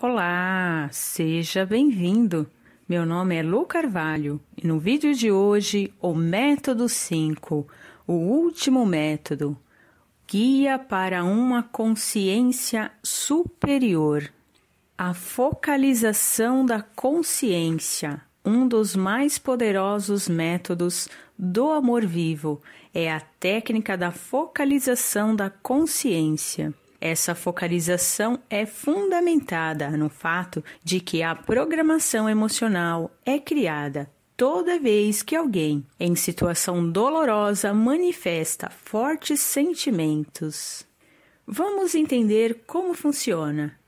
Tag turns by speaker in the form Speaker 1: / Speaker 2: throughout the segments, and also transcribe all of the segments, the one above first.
Speaker 1: Olá, seja bem-vindo. Meu nome é Lu Carvalho e no vídeo de hoje, o método 5, o último método, guia para uma consciência superior. A focalização da consciência, um dos mais poderosos métodos do amor vivo, é a técnica da focalização da consciência. Essa focalização é fundamentada no fato de que a programação emocional é criada toda vez que alguém em situação dolorosa manifesta fortes sentimentos. Vamos entender como funciona.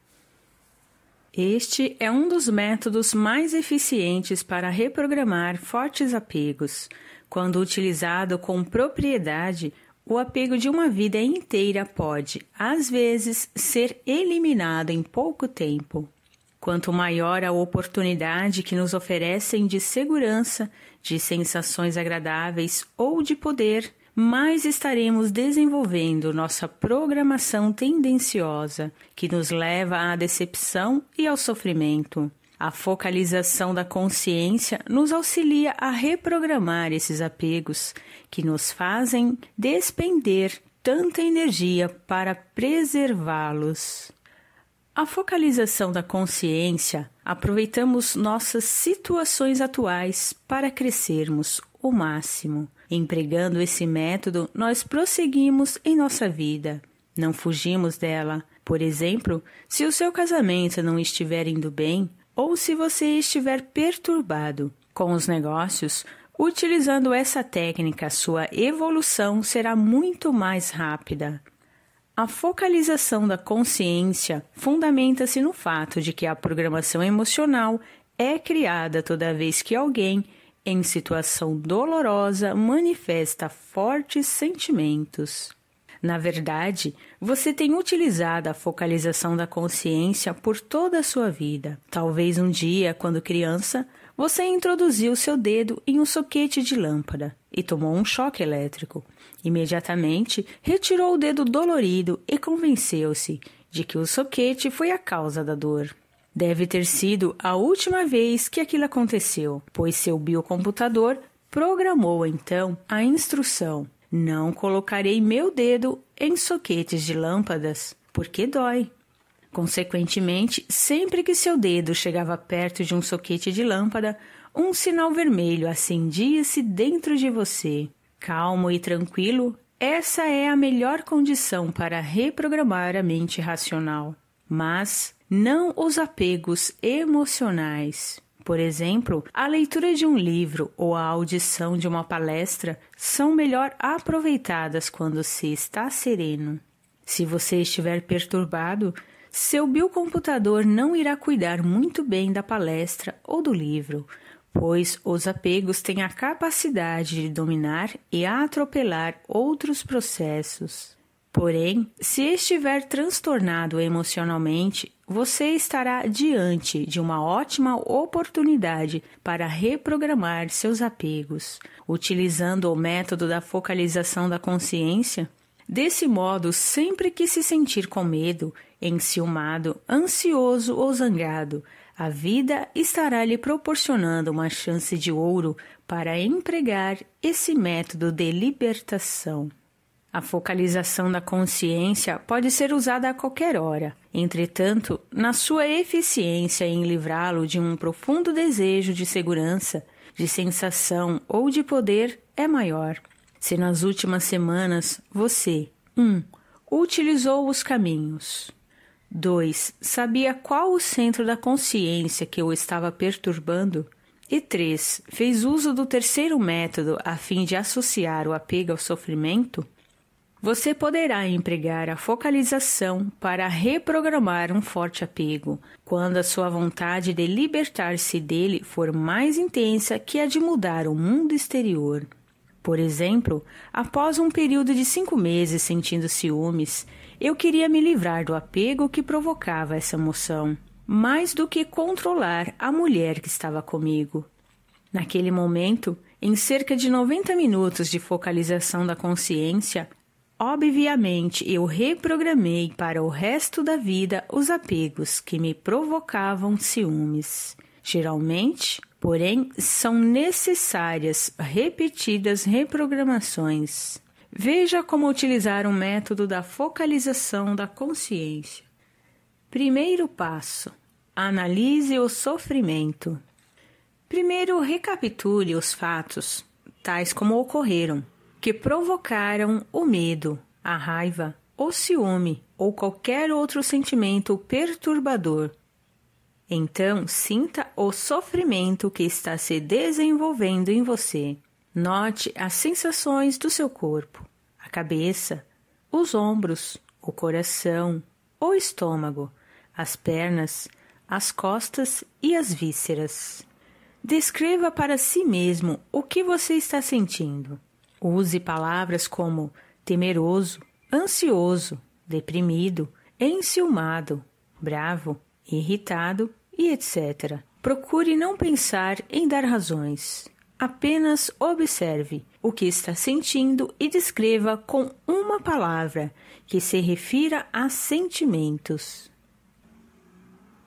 Speaker 1: Este é um dos métodos mais eficientes para reprogramar fortes apegos. Quando utilizado com propriedade, o apego de uma vida inteira pode, às vezes, ser eliminado em pouco tempo. Quanto maior a oportunidade que nos oferecem de segurança, de sensações agradáveis ou de poder, mais estaremos desenvolvendo nossa programação tendenciosa, que nos leva à decepção e ao sofrimento. A focalização da consciência nos auxilia a reprogramar esses apegos que nos fazem despender tanta energia para preservá-los. A focalização da consciência aproveitamos nossas situações atuais para crescermos o máximo. Empregando esse método, nós prosseguimos em nossa vida, não fugimos dela. Por exemplo, se o seu casamento não estiver indo bem, ou se você estiver perturbado com os negócios, utilizando essa técnica, sua evolução será muito mais rápida. A focalização da consciência fundamenta-se no fato de que a programação emocional é criada toda vez que alguém, em situação dolorosa, manifesta fortes sentimentos. Na verdade, você tem utilizado a focalização da consciência por toda a sua vida. Talvez um dia, quando criança, você introduziu seu dedo em um soquete de lâmpada e tomou um choque elétrico. Imediatamente, retirou o dedo dolorido e convenceu-se de que o soquete foi a causa da dor. Deve ter sido a última vez que aquilo aconteceu, pois seu biocomputador programou então a instrução não colocarei meu dedo em soquetes de lâmpadas, porque dói. Consequentemente, sempre que seu dedo chegava perto de um soquete de lâmpada, um sinal vermelho acendia-se dentro de você. Calmo e tranquilo, essa é a melhor condição para reprogramar a mente racional. Mas não os apegos emocionais. Por exemplo, a leitura de um livro ou a audição de uma palestra são melhor aproveitadas quando se está sereno. Se você estiver perturbado, seu biocomputador não irá cuidar muito bem da palestra ou do livro, pois os apegos têm a capacidade de dominar e atropelar outros processos. Porém, se estiver transtornado emocionalmente, você estará diante de uma ótima oportunidade para reprogramar seus apegos, utilizando o método da focalização da consciência. Desse modo, sempre que se sentir com medo, enciumado, ansioso ou zangado, a vida estará lhe proporcionando uma chance de ouro para empregar esse método de libertação. A focalização da consciência pode ser usada a qualquer hora. Entretanto, na sua eficiência em livrá-lo de um profundo desejo de segurança, de sensação ou de poder é maior. Se nas últimas semanas você 1. Um, utilizou os caminhos. 2. Sabia qual o centro da consciência que o estava perturbando. E 3. Fez uso do terceiro método a fim de associar o apego ao sofrimento? Você poderá empregar a focalização para reprogramar um forte apego, quando a sua vontade de libertar-se dele for mais intensa que a de mudar o mundo exterior. Por exemplo, após um período de cinco meses sentindo ciúmes, eu queria me livrar do apego que provocava essa emoção, mais do que controlar a mulher que estava comigo. Naquele momento, em cerca de 90 minutos de focalização da consciência, Obviamente, eu reprogramei para o resto da vida os apegos que me provocavam ciúmes. Geralmente, porém, são necessárias repetidas reprogramações. Veja como utilizar o um método da focalização da consciência. Primeiro passo: analise o sofrimento. Primeiro, recapitule os fatos, tais como ocorreram, que provocaram o medo, a raiva, o ciúme ou qualquer outro sentimento perturbador. Então, sinta o sofrimento que está se desenvolvendo em você. Note as sensações do seu corpo, a cabeça, os ombros, o coração, o estômago, as pernas, as costas e as vísceras. Descreva para si mesmo o que você está sentindo. Use palavras como temeroso, ansioso, deprimido, enciumado, bravo, irritado e etc. Procure não pensar em dar razões. Apenas observe o que está sentindo e descreva com uma palavra que se refira a sentimentos.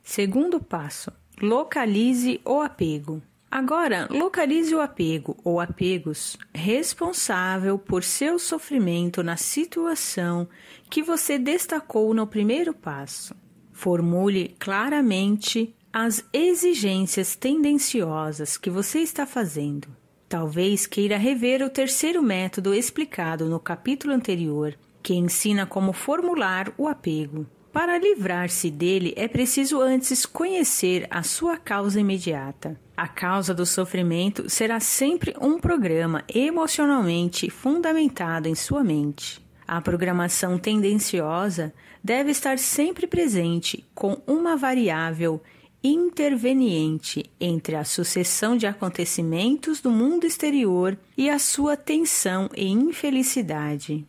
Speaker 1: Segundo passo: localize o apego. Agora, localize o apego ou apegos responsável por seu sofrimento na situação que você destacou no primeiro passo. Formule claramente as exigências tendenciosas que você está fazendo. Talvez queira rever o terceiro método explicado no capítulo anterior, que ensina como formular o apego. Para livrar-se dele, é preciso antes conhecer a sua causa imediata. A causa do sofrimento será sempre um programa emocionalmente fundamentado em sua mente. A programação tendenciosa deve estar sempre presente com uma variável interveniente entre a sucessão de acontecimentos do mundo exterior e a sua tensão e infelicidade.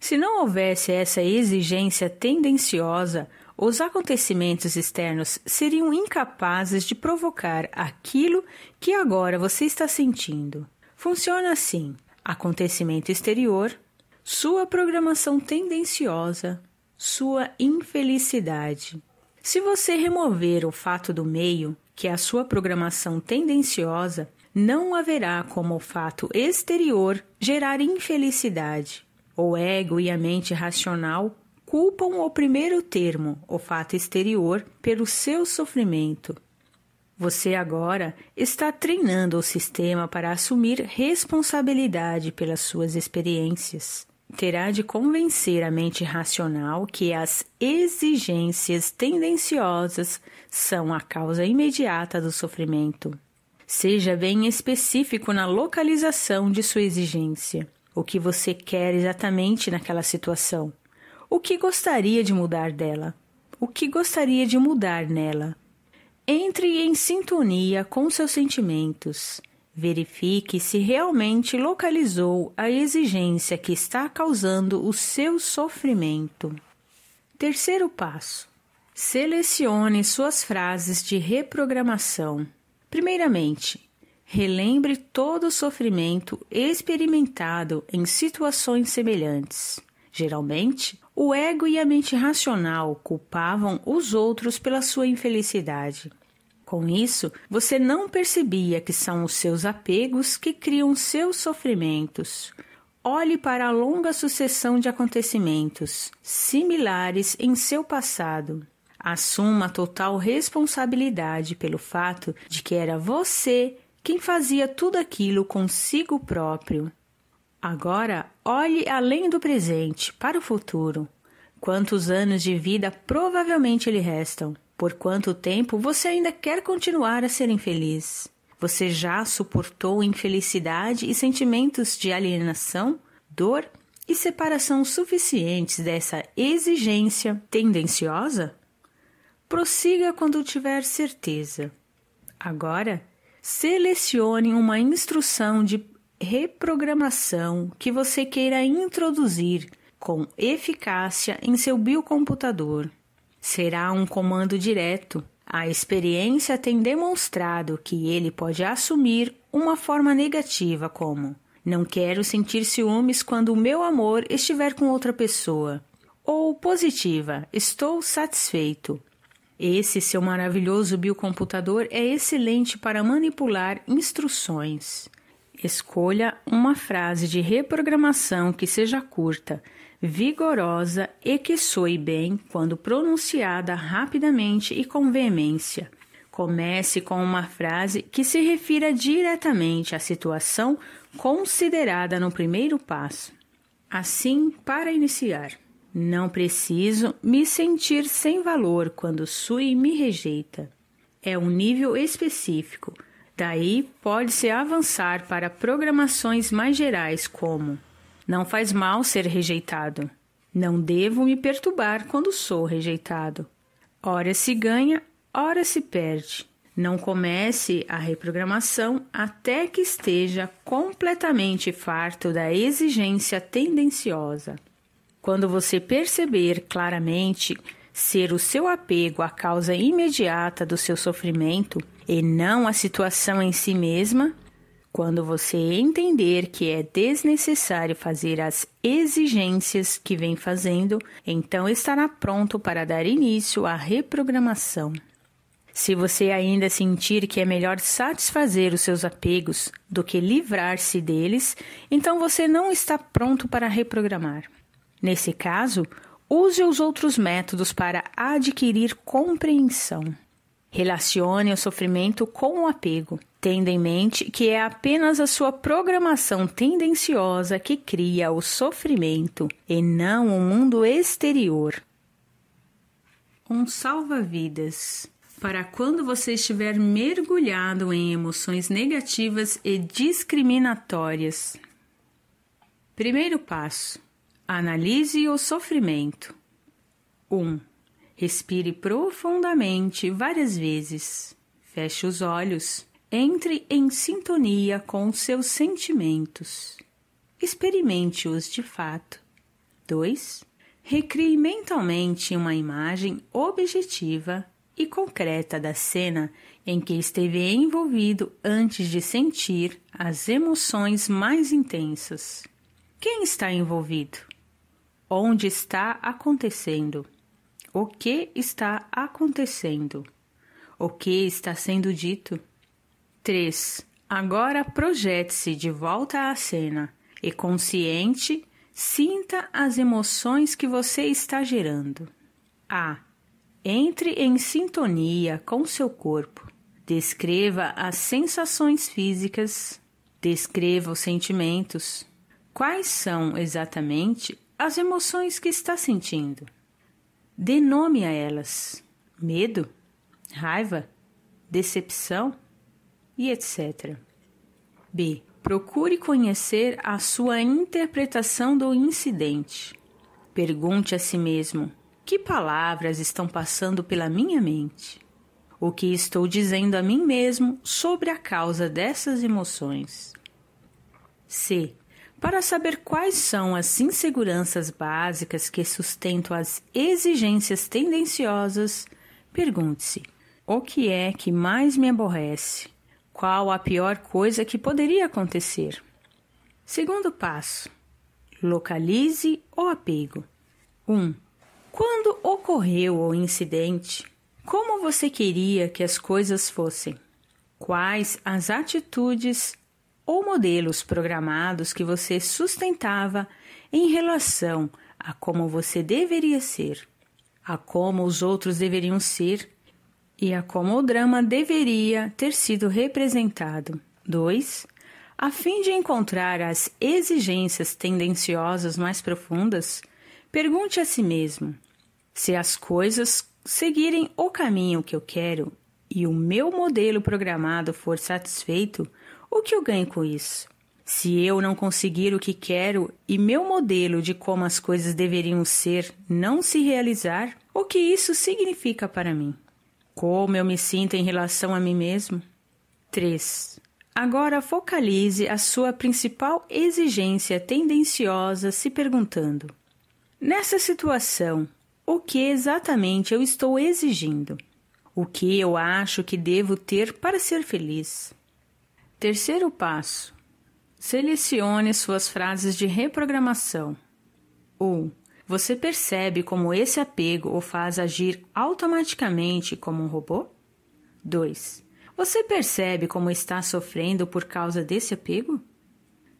Speaker 1: Se não houvesse essa exigência tendenciosa, os acontecimentos externos seriam incapazes de provocar aquilo que agora você está sentindo. Funciona assim: acontecimento exterior, sua programação tendenciosa, sua infelicidade. Se você remover o fato do meio, que é a sua programação tendenciosa, não haverá como o fato exterior gerar infelicidade o ego e a mente racional culpam o primeiro termo, o fato exterior, pelo seu sofrimento. Você agora está treinando o sistema para assumir responsabilidade pelas suas experiências. Terá de convencer a mente racional que as exigências tendenciosas são a causa imediata do sofrimento. Seja bem específico na localização de sua exigência o que você quer exatamente naquela situação, o que gostaria de mudar dela, o que gostaria de mudar nela. Entre em sintonia com seus sentimentos. Verifique se realmente localizou a exigência que está causando o seu sofrimento. Terceiro passo: selecione suas frases de reprogramação. Primeiramente, Relembre todo o sofrimento experimentado em situações semelhantes. Geralmente, o ego e a mente racional culpavam os outros pela sua infelicidade. Com isso, você não percebia que são os seus apegos que criam seus sofrimentos. Olhe para a longa sucessão de acontecimentos similares em seu passado. Assuma total responsabilidade pelo fato de que era você quem fazia tudo aquilo consigo próprio. Agora, olhe além do presente, para o futuro. Quantos anos de vida provavelmente lhe restam? Por quanto tempo você ainda quer continuar a ser infeliz? Você já suportou infelicidade e sentimentos de alienação, dor e separação suficientes dessa exigência tendenciosa? Prossiga quando tiver certeza. Agora, selecione uma instrução de reprogramação que você queira introduzir com eficácia em seu biocomputador. Será um comando direto. A experiência tem demonstrado que ele pode assumir uma forma negativa, como não quero sentir ciúmes quando o meu amor estiver com outra pessoa. Ou positiva, estou satisfeito. Esse seu maravilhoso biocomputador é excelente para manipular instruções. Escolha uma frase de reprogramação que seja curta, vigorosa e que soe bem quando pronunciada rapidamente e com veemência. Comece com uma frase que se refira diretamente à situação considerada no primeiro passo. Assim, para iniciar. Não preciso me sentir sem valor quando Sui me rejeita. É um nível específico, daí pode-se avançar para programações mais gerais, como: Não faz mal ser rejeitado. Não devo me perturbar quando sou rejeitado. Ora se ganha, ora se perde. Não comece a reprogramação até que esteja completamente farto da exigência tendenciosa. Quando você perceber claramente ser o seu apego a causa imediata do seu sofrimento e não a situação em si mesma, quando você entender que é desnecessário fazer as exigências que vem fazendo, então estará pronto para dar início à reprogramação. Se você ainda sentir que é melhor satisfazer os seus apegos do que livrar-se deles, então você não está pronto para reprogramar. Nesse caso, use os outros métodos para adquirir compreensão. Relacione o sofrimento com o apego, tendo em mente que é apenas a sua programação tendenciosa que cria o sofrimento e não o mundo exterior. Um salva-vidas para quando você estiver mergulhado em emoções negativas e discriminatórias. Primeiro passo: Analise o sofrimento. 1. Um, respire profundamente várias vezes. Feche os olhos. Entre em sintonia com seus sentimentos. Experimente-os de fato. 2. Recrie mentalmente uma imagem objetiva e concreta da cena em que esteve envolvido antes de sentir as emoções mais intensas. Quem está envolvido? Onde está acontecendo? O que está acontecendo? O que está sendo dito? 3. Agora projete-se de volta à cena e, consciente, sinta as emoções que você está gerando. A. Entre em sintonia com seu corpo. Descreva as sensações físicas. Descreva os sentimentos. Quais são exatamente as emoções que está sentindo. Dê nome a elas: medo, raiva, decepção e etc. B. Procure conhecer a sua interpretação do incidente. Pergunte a si mesmo: que palavras estão passando pela minha mente? O que estou dizendo a mim mesmo sobre a causa dessas emoções? C. Para saber quais são as inseguranças básicas que sustentam as exigências tendenciosas, pergunte-se: o que é que mais me aborrece? Qual a pior coisa que poderia acontecer? Segundo passo: localize o apego. 1. Um, quando ocorreu o incidente, como você queria que as coisas fossem? Quais as atitudes ou modelos programados que você sustentava em relação a como você deveria ser, a como os outros deveriam ser e a como o drama deveria ter sido representado. 2. A fim de encontrar as exigências tendenciosas mais profundas, pergunte a si mesmo: se as coisas seguirem o caminho que eu quero e o meu modelo programado for satisfeito, o que eu ganho com isso? Se eu não conseguir o que quero e meu modelo de como as coisas deveriam ser não se realizar, o que isso significa para mim? Como eu me sinto em relação a mim mesmo? 3. Agora focalize a sua principal exigência tendenciosa se perguntando: Nessa situação, o que exatamente eu estou exigindo? O que eu acho que devo ter para ser feliz? Terceiro passo: selecione suas frases de reprogramação. 1. Um, você percebe como esse apego o faz agir automaticamente como um robô? 2. Você percebe como está sofrendo por causa desse apego?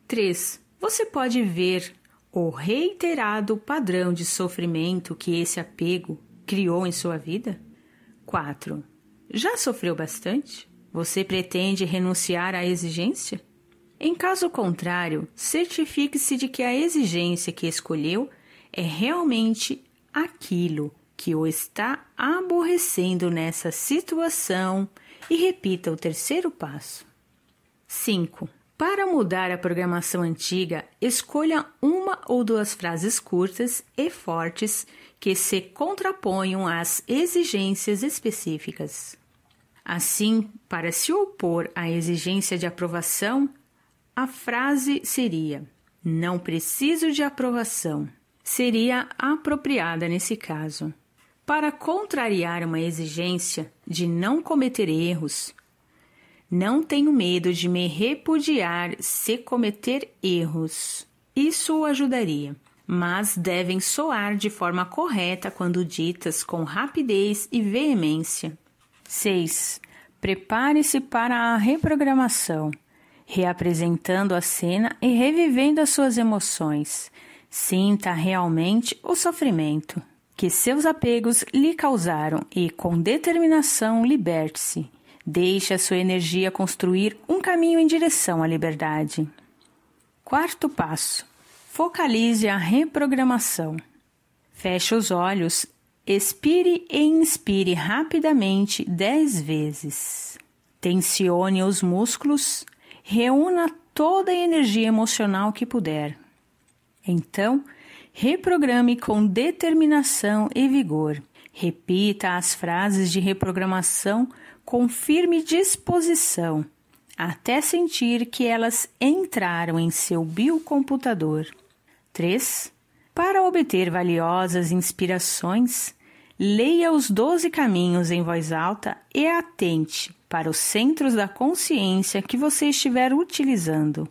Speaker 1: 3. Você pode ver o reiterado padrão de sofrimento que esse apego criou em sua vida? 4. Já sofreu bastante? Você pretende renunciar à exigência? Em caso contrário, certifique-se de que a exigência que escolheu é realmente aquilo que o está aborrecendo nessa situação e repita o terceiro passo. 5. Para mudar a programação antiga, escolha uma ou duas frases curtas e fortes que se contraponham às exigências específicas. Assim, para se opor à exigência de aprovação, a frase seria: Não preciso de aprovação. Seria apropriada nesse caso. Para contrariar uma exigência de não cometer erros, não tenho medo de me repudiar se cometer erros. Isso o ajudaria, mas devem soar de forma correta quando ditas com rapidez e veemência. 6. Prepare-se para a reprogramação, reapresentando a cena e revivendo as suas emoções. Sinta realmente o sofrimento que seus apegos lhe causaram e, com determinação, liberte-se. Deixe a sua energia construir um caminho em direção à liberdade. Quarto passo: focalize a reprogramação. Feche os olhos Expire e inspire rapidamente dez vezes. Tensione os músculos, reúna toda a energia emocional que puder. Então, reprograme com determinação e vigor. Repita as frases de reprogramação com firme disposição, até sentir que elas entraram em seu biocomputador. 3. Para obter valiosas inspirações, Leia os doze caminhos em voz alta e atente para os centros da consciência que você estiver utilizando.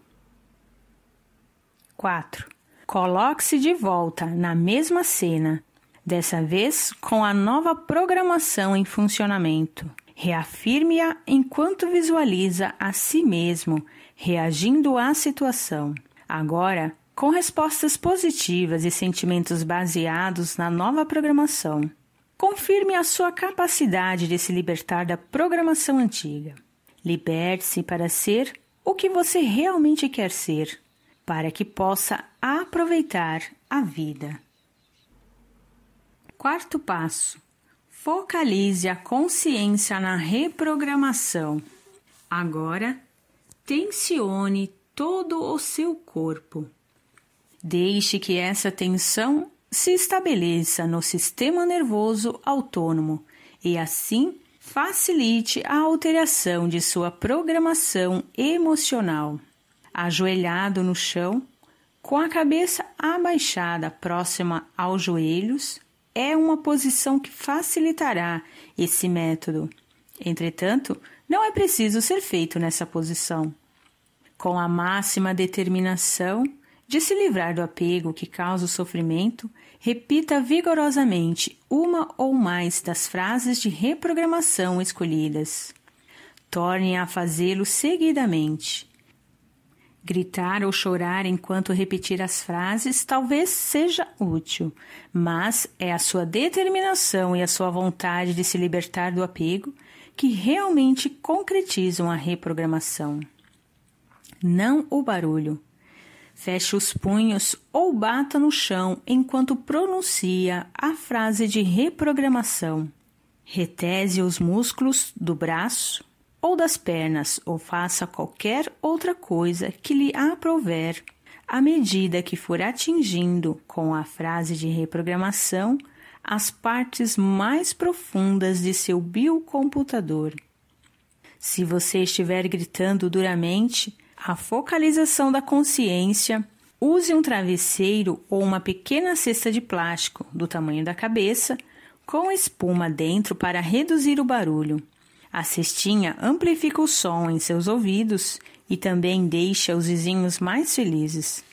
Speaker 1: 4. Coloque-se de volta na mesma cena, dessa vez com a nova programação em funcionamento. Reafirme-a enquanto visualiza a si mesmo reagindo à situação. Agora, com respostas positivas e sentimentos baseados na nova programação. Confirme a sua capacidade de se libertar da programação antiga. Liberte-se para ser o que você realmente quer ser, para que possa aproveitar a vida. Quarto passo: focalize a consciência na reprogramação. Agora, tensione todo o seu corpo. Deixe que essa tensão se estabeleça no sistema nervoso autônomo e assim facilite a alteração de sua programação emocional. Ajoelhado no chão, com a cabeça abaixada próxima aos joelhos, é uma posição que facilitará esse método. Entretanto, não é preciso ser feito nessa posição. Com a máxima determinação, de se livrar do apego que causa o sofrimento, repita vigorosamente uma ou mais das frases de reprogramação escolhidas. Torne a fazê-lo seguidamente. Gritar ou chorar enquanto repetir as frases talvez seja útil, mas é a sua determinação e a sua vontade de se libertar do apego que realmente concretizam a reprogramação. Não o barulho. Feche os punhos ou bata no chão enquanto pronuncia a frase de reprogramação. Retese os músculos do braço ou das pernas ou faça qualquer outra coisa que lhe aprouver. À medida que for atingindo com a frase de reprogramação as partes mais profundas de seu biocomputador. Se você estiver gritando duramente, a focalização da consciência, use um travesseiro ou uma pequena cesta de plástico do tamanho da cabeça com espuma dentro para reduzir o barulho. A cestinha amplifica o som em seus ouvidos e também deixa os vizinhos mais felizes.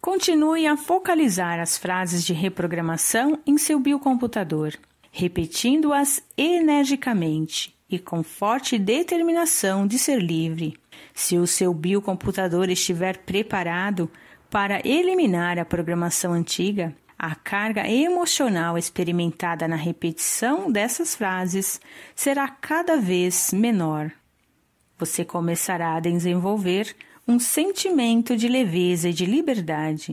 Speaker 1: Continue a focalizar as frases de reprogramação em seu biocomputador, repetindo-as energicamente e com forte determinação de ser livre. Se o seu biocomputador estiver preparado para eliminar a programação antiga, a carga emocional experimentada na repetição dessas frases será cada vez menor. Você começará a desenvolver um sentimento de leveza e de liberdade.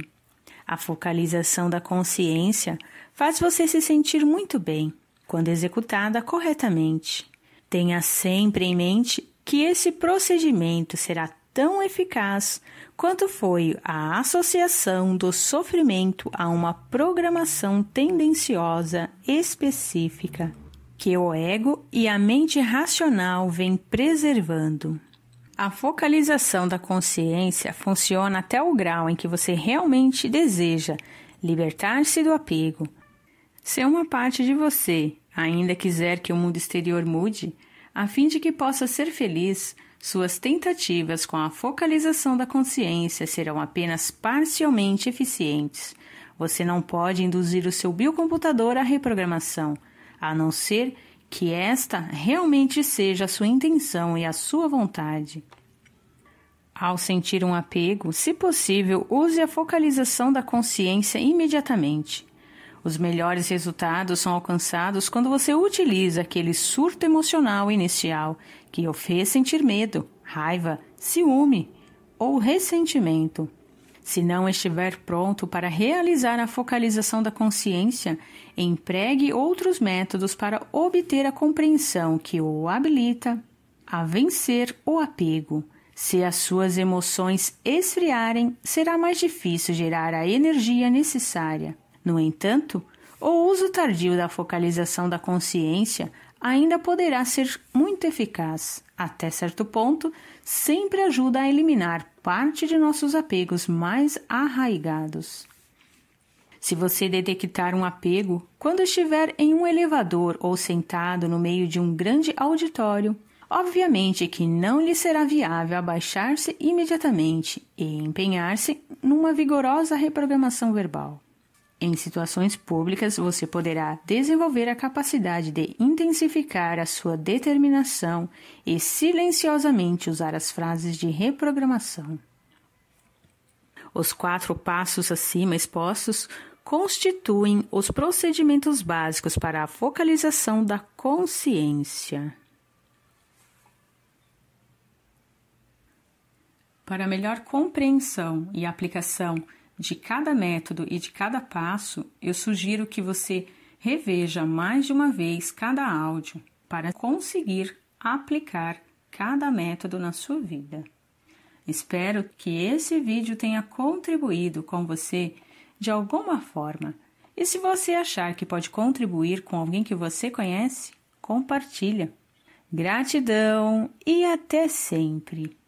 Speaker 1: A focalização da consciência faz você se sentir muito bem quando executada corretamente. Tenha sempre em mente que esse procedimento será tão eficaz quanto foi a associação do sofrimento a uma programação tendenciosa específica que o ego e a mente racional vêm preservando. A focalização da consciência funciona até o grau em que você realmente deseja libertar-se do apego, ser uma parte de você Ainda quiser que o mundo exterior mude, a fim de que possa ser feliz, suas tentativas com a focalização da consciência serão apenas parcialmente eficientes. Você não pode induzir o seu biocomputador à reprogramação, a não ser que esta realmente seja a sua intenção e a sua vontade. Ao sentir um apego, se possível, use a focalização da consciência imediatamente. Os melhores resultados são alcançados quando você utiliza aquele surto emocional inicial que o fez sentir medo, raiva, ciúme ou ressentimento. Se não estiver pronto para realizar a focalização da consciência, empregue outros métodos para obter a compreensão que o habilita a vencer o apego. Se as suas emoções esfriarem, será mais difícil gerar a energia necessária no entanto, o uso tardio da focalização da consciência ainda poderá ser muito eficaz. Até certo ponto, sempre ajuda a eliminar parte de nossos apegos mais arraigados. Se você detectar um apego quando estiver em um elevador ou sentado no meio de um grande auditório, obviamente que não lhe será viável abaixar-se imediatamente e empenhar-se numa vigorosa reprogramação verbal. Em situações públicas, você poderá desenvolver a capacidade de intensificar a sua determinação e silenciosamente usar as frases de reprogramação. Os quatro passos acima expostos constituem os procedimentos básicos para a focalização da consciência. Para melhor compreensão e aplicação de cada método e de cada passo, eu sugiro que você reveja mais de uma vez cada áudio para conseguir aplicar cada método na sua vida. Espero que esse vídeo tenha contribuído com você de alguma forma. E se você achar que pode contribuir com alguém que você conhece, compartilha. Gratidão e até sempre!